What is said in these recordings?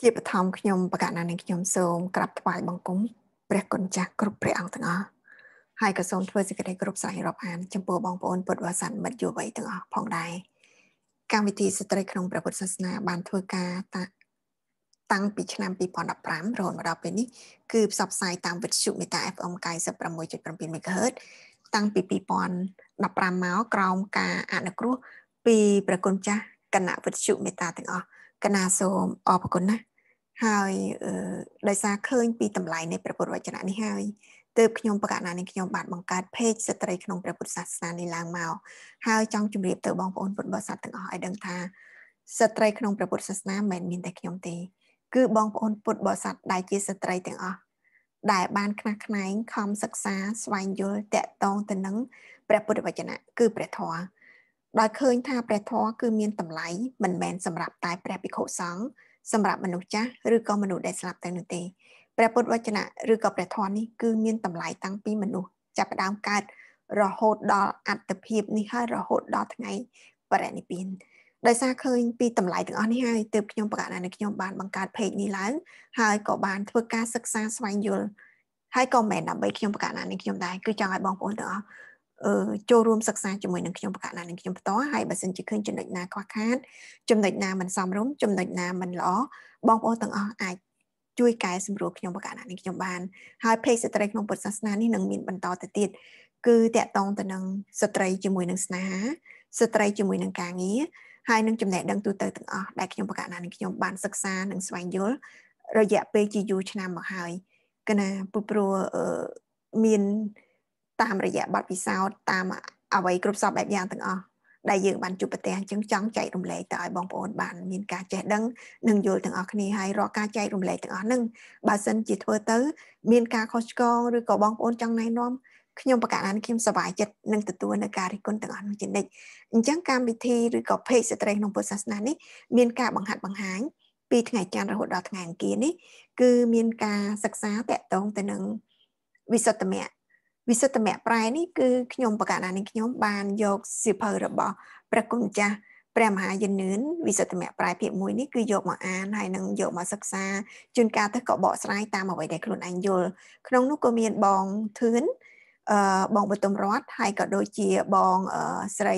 ជាបឋមខ្ញុំបកណ្ណានឹងខ្ញុំសូមក្រាបថ្វាយបង្គំព្រះគុណចាស់គ្រប់ព្រះអង្គទាំងអស់ហើយក៏សូមធ្វើសេចក្តីគោរពស្រឡាញ់រាប់អាន ចំពោះបងប្អូនពុទ្ធបរិស័ទមិត្តយុវវ័យទាំងអស់ផងដែរកម្មវិធីស្ត្រីក្នុងព្រះពុទ្ធសាសនា បានធ្វើការតាតាំងពីឆ្នាំ2015រហូតមកដល់ពេលនេះគឺផ្សព្វផ្សាយតាមវិទ្យុមេតា FM 96.7 MHz តាំងពី2015មកក្រោមការអនុគ្រោះពីព្រះគុណចាស់គណៈវិទ្យុមេតាទាំងអស់កណាសូមអរគុណណាស់ហើយដោយសារឃើញពីតម្លៃនៃព្រះពុទ្ធវចនៈនេះហើយទើបខ្ញុំបកណានេះខ្ញុំបានបង្កើត page ស្ត្រីក្នុងព្រះពុទ្ធសាសនានេះឡើងមកហើយចង់ជម្រាបទៅបងប្អូនពុទ្ធបរិស័ទទាំងអស់ឲ្យដឹងថាស្ត្រីក្នុងព្រះពុទ្ធសាសនាមិនមានតែខ្ញុំទេគឺបងប្អូនពុទ្ធបរិស័ទដែលជាស្ត្រីទាំងអស់ដែលបាន ខ្នះខ្នែងខំសិក្សាស្វែងយល់តកតងទៅនឹងព្រះពុទ្ធវចនៈគឺព្រះធម៌ដោយឃើញថាព្រះធម៌គឺមាន តម្លៃមិនមែនសម្រាប់តែព្រះភិក្ខុសង្ឃសម្រាប់មនុស្សចាស់ឬក៏មនុស្សដែលស្លាប់ទៅនោះទេព្រះពុទ្ធវចនៈឬក៏ព្រះធម៌នេះគឺមានតម្លៃតាំងពីមនុស្សចាប់ផ្ដើមកើតរហូតដល់អត្តភាព នេះហើយរហូតដល់ថ្ងៃបរិនិព្វានដោយសារឃើញពីតម្លៃទាំងអស់នេះហើយទើបខ្ញុំប្រកាសថាខ្ញុំបានបង្កើត page នេះឡើង ហើយក៏បានធ្វើការសិក្សាស្វែងយល់ហើយក៏មិនមែនដើម្បីខ្ញុំប្រកាសណានេះខ្ញុំដែរគឺចង់ឲ្យបងប្អូនទាំងអស់ចូលរួមសិក្សាជាមួយនឹងខ្ញុំបកណានឹងខ្ញុំផ្ទាល់ហើយបើសិនជាឃើញចំណុចណាខ្វះខាតចំណុចណាមិនសមរម្យចំណុចណាមិនល្អបងប្អូនទាំងអស់អាចជួយកែសម្រួលខ្ញុំបកណានេះខ្ញុំបានហើយភេកស្ត្រីក្នុងពុទ្ធសាសនានេះនឹងមានបន្តទៅទៀតគឺតកតងទៅនឹងស្ត្រីជាមួយនឹងស្នេហាស្ត្រីជាមួយនឹងការងារហើយនឹងចំណេះដឹងទូទៅទាំងអស់ដែលខ្ញុំបកណានេះខ្ញុំបានសិក្សានិងស្វែងយល់រយៈពេលជាយូរឆ្នាំមកហើយកណាពុព្រោះមានអឺតាមរយៈបទពិសោធន៍តាមអ្វីគ្រប់សពបែបយ៉ាងទាំងអស់ដែលយើងបានជួបប្រទះអញ្ចឹងចង់ចែករំលែកទៅឲ្យបងប្អូន បានមានការចេះដឹងនិងយល់ទាំងអស់គ្នាហើយរកការចែករំលែកទាំងអស់ហ្នឹងបើសិនជាធ្វើទៅ មានការខុសឆ្គងឬក៏បងប្អូនចង់ណែនាំខ្ញុំប្រកាសថាខ្ញុំសប្បាយចិត្តនឹងទទួលនៅការរិះគន់ទាំងអស់នោះជានិច្ចអញ្ចឹងកម្មវិធីឬក៏ page ស្ត្រីក្នុងពុទ្ធសាសនានេះមានការបង្ហាត់បង្ហាញពីថ្ងៃច័ន្ទរហូតដល់ថ្ងៃអង្គារនេះ គឺមានការសិក្សាតកតងទៅនឹងវិសុទ្ធមគ្គវិសុទ្ធមៈប្រែនេះគឺខ្ញុំបកណានេះខ្ញុំបានយកសិភៅរបស់ព្រះគុណម្ចាស់ព្រះមហាយនឿនវិសុទ្ធមៈប្រែភាពមួយនេះគឺយកមកអានហើយនឹងយកមកសិក្សាជួនកាលទៅក៏បកស្រាយតាមអ្វីដែលខ្លួនឯងយល់ក្នុងនោះក៏មានបងធឿនអឺបងបទុមរតហើយក៏ដូចជាបងស្រី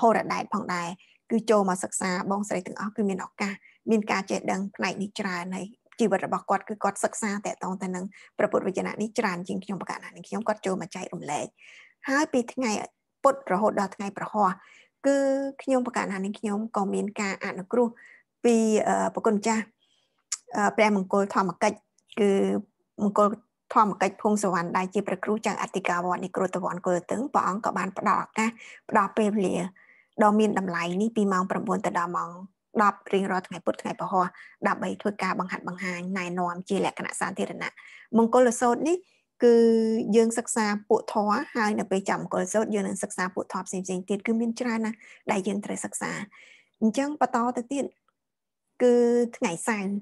ហូរ៉ាដែតផងដែរគឺចូលមកសិក្សាបងស្រីទាំងអស់គឺមានឱកាសមានការចេះដឹងផ្នែកនេះច្រើនហើយជីវិតរបស់គាត់គឺគាត់សិក្សាតកតងទៅនឹងព្រះពុទ្ធវចនៈនេះច្រើនជាងខ្ញុំប្រកាសណានេះខ្ញុំគាត់ចូលមកចែករំលែកហើយពីថ្ងៃពុទ្ធរហូតដល់ថ្ងៃ ប្រហោះគឺខ្ញុំប្រកាសថានេះខ្ញុំក៏មានការអនុគ្រោះពីប្រគុណចាស់ព្រះមង្គលធម្មកិច្ចគឺមង្គលធម្មកិច្ចភូមិសវណ្ណដែលជាប្រគ្រូចៅអធិការវត្តនៃគ្រូតវ័នកុលតឹងព្រះអង្គក៏បានផ្ដល់ឱកាសផ្ដល់ពេលវេលាដ៏មានតម្លៃនេះពីម៉ោង9ទៅដល់ម៉ោង10រៀងរាល់ថ្ងៃពុធថ្ងៃពហុដើម្បីធ្វើការបង្ហាត់បង្ហាញណែនាំជាលក្ខណៈសាធារណៈមង្គលសូត្រនេះគឺយើង សិក្សាពួកធម៌ហើយនៅពេលចាំមង្គលសូត្រយើងនឹងសិក្សាពួកធម៌ផ្សេងផ្សេងទៀតគឺមានច្រើនណាស់ដែលយើងត្រូវសិក្សាអញ្ចឹងបន្តទៅទៀតគឺថ្ងៃសៅរ៍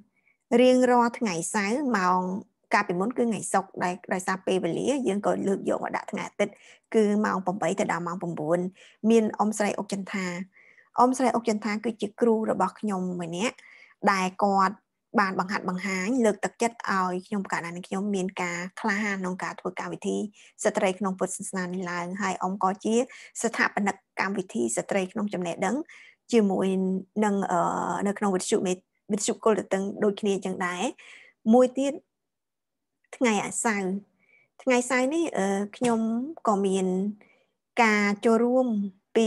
រៀងរាល់ថ្ងៃសៅរ៍ម៉ោងកាលពីមុន គឺថ្ងៃសុក្រដែលដោយសារពេលវេលា យើងក៏លើកយកមកដាក់ថ្ងៃអាទិត្យគឺម៉ោង8ទៅដល់ម៉ោង9មានអ៊ំស្រីអុកចន្ទាអ៊ំស្រីអុកចន្ទាគឺជាគ្រូរបស់ខ្ញុំម្នាក់ដែលគាត់បានបង្ហាត់បង្ហាញលើកទឹកចិត្តឲ្យខ្ញុំកាលណាខ្ញុំមានការក្លាហានក្នុងការធ្វើកម្មវិធីស្ត្រីក្នុងពុទ្ធសាសនានេះឡើងហើយអ៊ំក៏ជាស្ថាបនិកកម្មវិធីស្ត្រីក្នុងចំណេះដឹង ជាមួយនឹងនៅក្នុងវិទ្យុវិទ្យុគុលតឹងដូចគ្នាចឹងដែរមួយទៀតថ្ងៃអាសៅរ៍ថ្ងៃសៅរ៍នេះខ្ញុំក៏មានការចូលរួមពី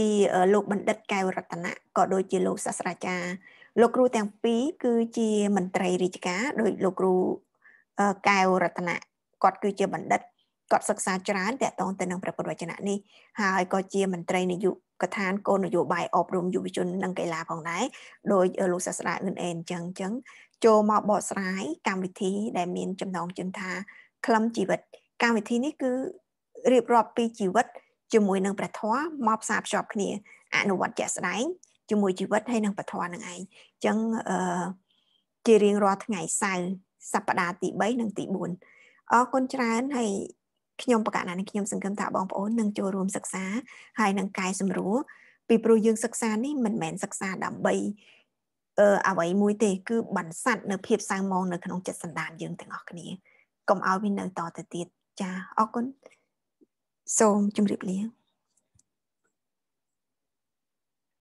លោកបណ្ឌិតកែវរតនៈក៏ដូចជាលោកសាស្ត្រាចារ្យលោកគ្រូទាំងពីរគឺជាមន្ត្រីរាជការដោយលោកគ្រូកែវរតនៈគាត់គឺជាបណ្ឌិតគាត់សិក្សាច្រើនតាក់ទងទៅនឹងព្រះពុទ្ធវចនៈនេះហើយក៏ជាមន្ត្រីនយោបាយកថាគោលនយោបាយអប់រំយុវជននិងកីឡាផងដែរដោយលោកសាស្ត្រាអឿនអែនអញ្ចឹងអញ្ចឹងចូលមកបកស្រាយកម្មវិធី ដែល មានចំណងជើងថាក្លឹមជីវិតកម្មវិធីនេះគឺរៀបរាប់ពីជីវិតជាមួយនឹងព្រះធម៌មកផ្សារភ្ជាប់គ្នា អនុវត្តជាក់ស្ដែងជាមួយជីវិតហើយនឹងព្រះធម៌នឹងឯងអញ្ចឹងអឺជារៀងរាល់ថ្ងៃសៅរ៍សប្តាហ៍ទី3និងទី4អរគុណច្រើនហើយខ្ញុំបកណានេះខ្ញុំសង្ឃឹមថាបងប្អូននឹងចូលរួមសិក្សា ហើយនឹងកែសម្រួលពីព្រោះយើងសិក្សានេះមិនមែនសិក្សាដើម្បីអឺអ្វីមួយទេគឺបន្សាត់នៅភាពសាងមងនៅក្នុងចិត្តសន្តានយើងទាំងអស់គ្នាកុំឲ្យវានៅតទៅទៀតចាអរគុណសូមជម្រាបលា